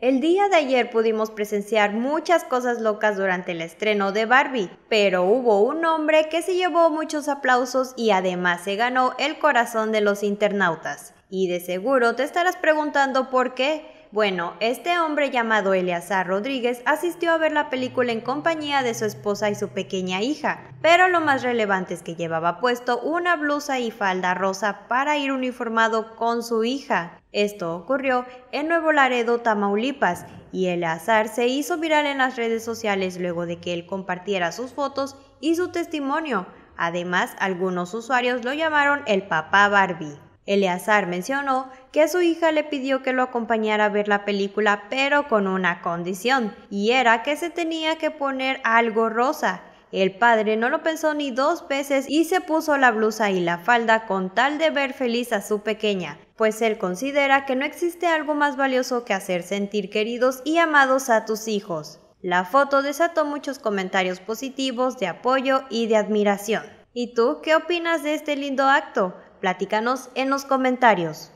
El día de ayer pudimos presenciar muchas cosas locas durante el estreno de Barbie, pero hubo un hombre que se llevó muchos aplausos y además se ganó el corazón de los internautas. Y de seguro te estarás preguntando por qué. Bueno, este hombre llamado Eleazar Rodríguez asistió a ver la película en compañía de su esposa y su pequeña hija, pero lo más relevante es que llevaba puesto una blusa y falda rosa para ir uniformado con su hija. Esto ocurrió en Nuevo Laredo, Tamaulipas, y Eleazar se hizo viral en las redes sociales luego de que él compartiera sus fotos y su testimonio. Además, algunos usuarios lo llamaron el papá Barbie. Eleazar mencionó que su hija le pidió que lo acompañara a ver la película, pero con una condición, y era que se tenía que poner algo rosa. El padre no lo pensó ni dos veces y se puso la blusa y la falda con tal de ver feliz a su pequeña, pues él considera que no existe algo más valioso que hacer sentir queridos y amados a tus hijos. La foto desató muchos comentarios positivos de apoyo y de admiración. ¿Y tú qué opinas de este lindo acto? Platícanos en los comentarios.